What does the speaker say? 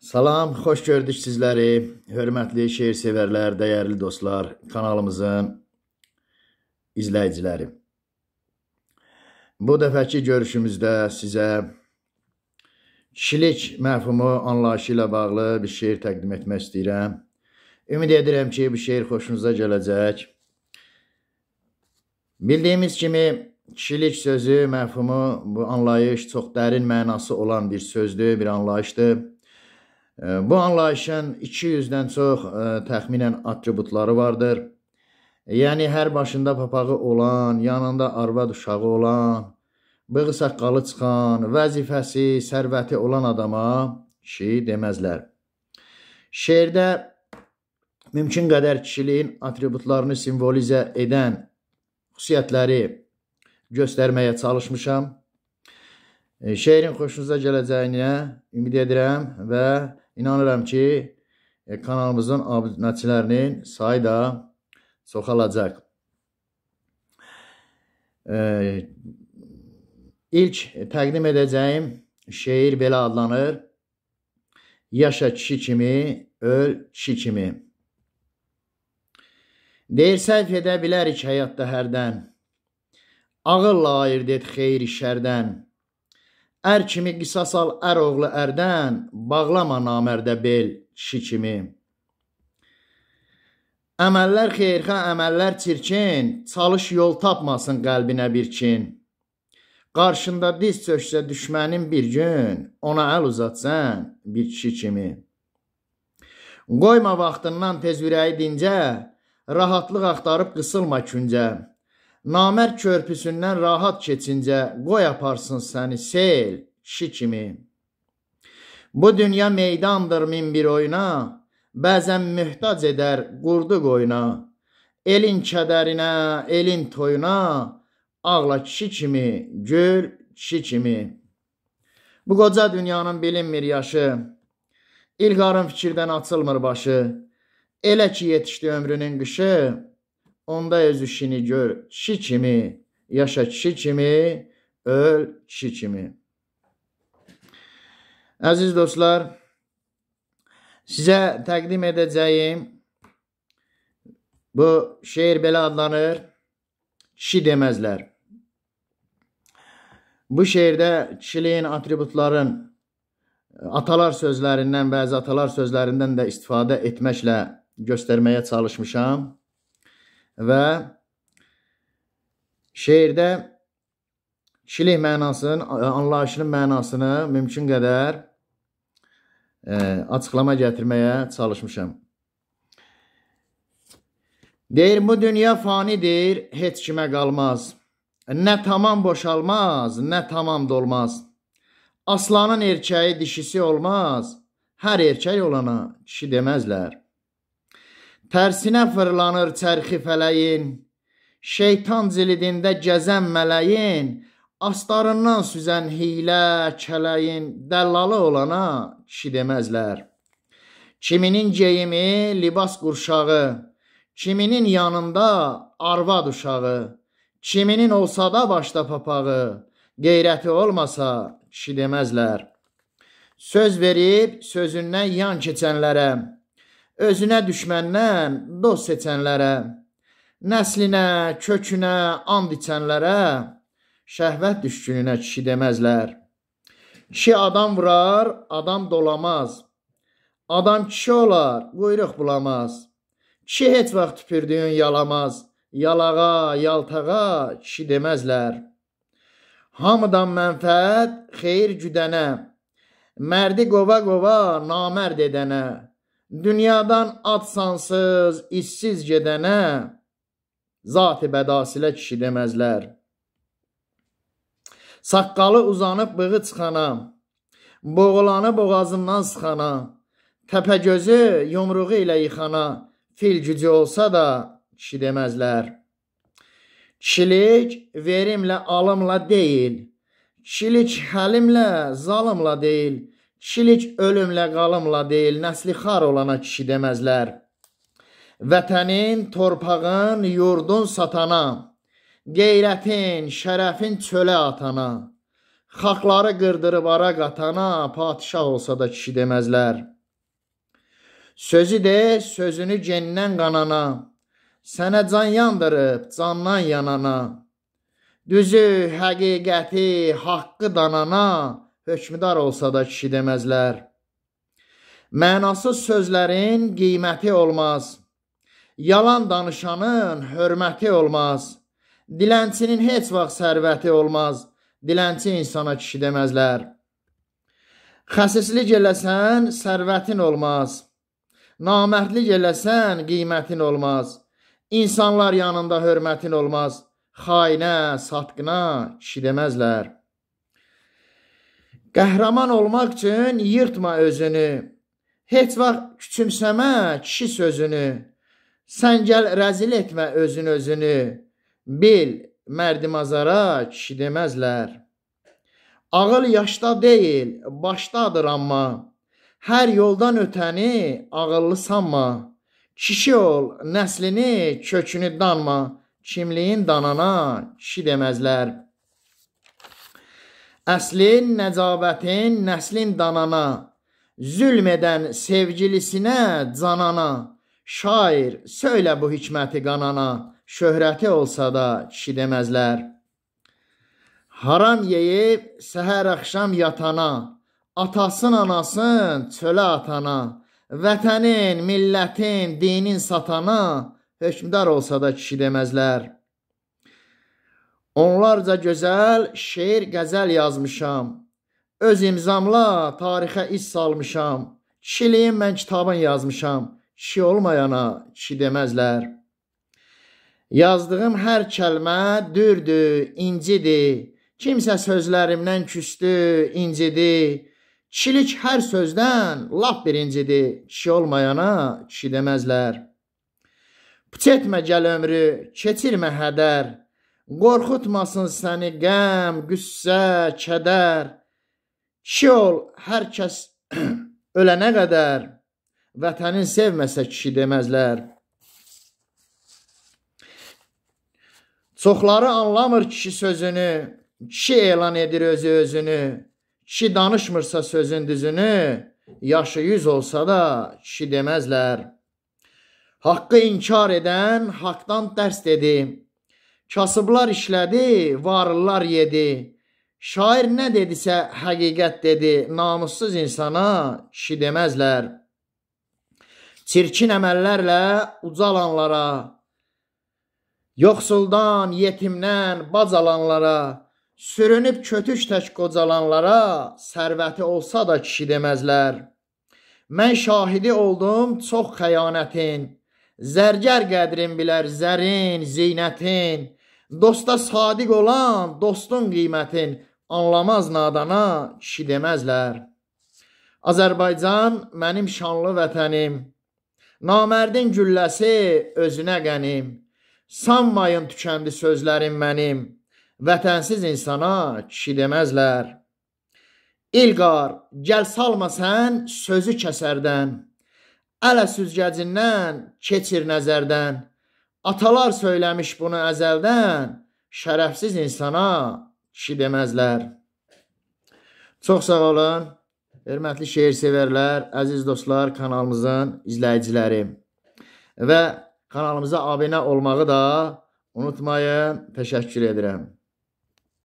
Salam, xoş gördük sizləri. Hörmətli şeir sevərlər, dəyərli dostlar, kanalımızın izləyiciləri. Bu dəfəki görüşümüzdə sizə kişilik məfhumu anlayışı ilə bağlı bir şeir təqdim etmək istəyirəm. Ümid edirəm ki, bu şeir xoşunuza gələcək. Bildiyimiz kimi, kişilik sözü məfhumu, bu anlayış çox dərin mənası olan bir sözdür, bir anlayışdır. Bu anlayışın 200-dən çox e, təxminən attributları vardır. E, yəni hər başında papağı olan, yanında arvad uşağı olan, bığı saqqalı çıxan, vəzifəsi, sərvəti olan adama kişi deməzlər. Şeirdə mümkün qədər kişiliyin atributlarını simvolizə edən xüsusiyyətləri göstərməyə çalışmışam. E, şeirin xoşunuza gələcəyinə ümid edirəm və İnanıram ki, e, kanalımızın abunəçilərinin sayı da çoxalacaq. E, ilk təqdim edəcəyim şeir belə adlanır. Yaşa kişi kimi, öl kişi kimi. Deyir, səhv edə bilərik həyatda hərdən. Ağılla ayırt et xeyri şərdən. Ər kimi qisas al ər oğlu ərdən, bağlama namərdə bel kişi kimi. Əməllər xeyrxə, əməllər çirkin, çalış yol tapmasın qəlbinə bir kin. Qarşında diz çöksə düşmənin bir gün, ona əl uzatsan bir kişi kimi. Qoyma vaxtından tez ürəyi dincə, rahatlıq axtarıb qısılma küncə namərd körpüsündən rahat keçincə qoy aparsın səni sel, kişi kimi. Bu dünya meydandır min bir oyuna, bəzən möhtac edər qurdu qoyuna. Elin kədərinə, elin toyuna, ağla kişi kimi, gül kişi kimi. Bu qoca dünyanın bilinmir yaşı, İlqarın fikirdən açılmır başı. Elə ki yetişdi ömrünün qışı, Onda öz işini gör kişi kimi, yaşa kişi kimi, öl kişi kimi. Əziz dostlar, sizə təqdim edəcəyim bu şeir belə adlanır. Kişi deməzlər. Bu şeirdə kişiliyin atributların atalar sözlərindən, bəzi atalar sözlərindən də istifadə etməklə göstərməyə çalışmışam və şeirdə kişilik mənasının, anlayışının mənasını mümkün qədər ə, açıqlama gətirməyə çalışmışam. Deyir, bu dünya fanidir, heç kimə qalmaz. Nə tamam boşalmaz, nə tamam dolmaz. Aslanın erkəyi dişisi olmaz. Hər erkək olana kişi deməzlər. Tərsinə fırlanır çərxi fələyin, Şeytan cilidində gəzən mələyin, Astarından süzən hilə, kələyin, Dəllalı olana kişi deməzlər. Kiminin geyimi, libas qurşağı, Kiminin yanında arvad uşağı, Kiminin olsa da başda papağı, Qeyrəti olmasa kişi deməzlər. Söz verib sözündən yan keçənlərəm, özünə düşməndən dost seçənlərə, nəslinə, kökünə and içənlərə, şəhvət düşkününə kişi deməzlər. Kişi adam vurar, adam dolamaz. Adam kişi olar, quyruq bulamaz. Kişi heç vaxt tüpürdüyün yalamaz. Yalağa, yaltağa kişi deməzlər. Hamıdan mənfəət xeyir güdənə, mərdi qova-qova namərd edənə, Dünyadan adsansız, işsiz gedənə zati bədasilə kişi deməzlər. Saqqalı uzanıb bığı çıxana, boğulanı boğazından sıxana, təpəgözü yumruğu ilə yıxana fil gücü olsa da kişi deməzlər. Kişilik verimlə alımla deyil, kişilik həlimlə zalımla deyil, Kişilik ölümlə qalımla deyil, nəsli xar olana kişi deməzlər. Vətənin, torpağın, yurdun satana, qeyrətin, şərəfin çölə atana, xalqları qırdırıb ara qatana, patişah olsa da kişi deməzlər. Sözü de, sözünü gendən qanana, sənə can yandırıb, candan yanana, düzü, həqiqəti, haqqı danana, hökmdar olsa da kişi deməzlər. Mənasız sözlərin qiyməti olmaz. Yalan danışanın hörməti olmaz. Dilənçinin heç vaxt sərvəti olmaz. Dilənçi insana kişi deməzlər. Xəsislik eləsən, sərvətin olmaz. Namərdlik eləsən, qiymətin olmaz. İnsanlar yanında hörmətin olmaz. Xainə, satqına kişi deməzlər. Qəhrəman olmaq üçün yırtma özünü. Heç vaxt küçümsəmə kişi sözünü. Sən gəl rəzil etmə özün özünü. Bil, mərdi mazara kişi deməzlər. Ağıl yaşda deyil, başdadır amma. Hər yoldan ötəni ağıllı sanma. Kişi ol, nəslini, kökünü danma. Kimliyin danana kişi deməzlər. Əslin nəcabətin nəslin danana, zülm edən sevgilisinə canana, şair söylə bu hikməti qanana, şöhrəti olsa da kişi deməzlər. Haram yeyib səhər axşam yatana, atasın anasın çölə atana, vətənin, millətin, dinin satana, hökmdar olsa da kişi deməzlər.'' Onlarca gözəl şeir, qəzəl yazmışam. Öz imzamla tarixə iz salmışam. Kişiliyim mən kitabın yazmışam. Kişi olmayana kişi deməzlər. Yazdığım hər kəlmə dürdü, incidir. Kimsə sözlərimdən küsdü, incidir. Kişilik hər sözdən lap birincidir. Kişi olmayana kişi deməzlər. Puç etmə gəl ömrü, keçirmə hədər. Qorxutmasın səni qəm, qüssə, kədər. Kişi ol, hər kəs ölənə qədər vətənin sevməsə kişi deməzlər. Çoxları anlamır kişi sözünü, kişi elan edir özü özünü. Kişi danışmırsa sözün düzünü, yaşı 100 olsa da kişi deməzlər. Haqqı inkar edən haqqdan dərs dedi. Kasıblar işlədi, varlılar yedi. Şair nə dedisə həqiqət dedi. Namussuz insana kişi deməzlər. Çirkin əməllərlə ucalanlara, yoxsuldan, yetimdən, bacalanlara, sürünüb kötüş tək qocalanlara, sərvəti olsa da kişi deməzlər. Mən şahidi oldum çox xəyanətin, zərgər qədrin bilər zərin, ziynətin, Dosta sadiq olan dostun qiymətin anlamaz nadana kişi deməzlər. Azərbaycan mənim şanlı vətənim. Namərdin gülləsi özünə qənim. Sanmayın tükəndi sözlərim mənim. Vətənsiz insana kişi deməzlər. İlqar, gəl salma sən sözü kəsərdən. Ələ süzgəcindən keçir nəzərdən. Atalar söyləmiş bunu əzəldən, şərəfsiz insana kişi deməzlər. Çox sağ olun. Hörmətli şeir sevərlər, əziz dostlar, kanalımızın izləyiciləri və kanalımıza abunə olmağı da unutmayın. Təşəkkür edirəm.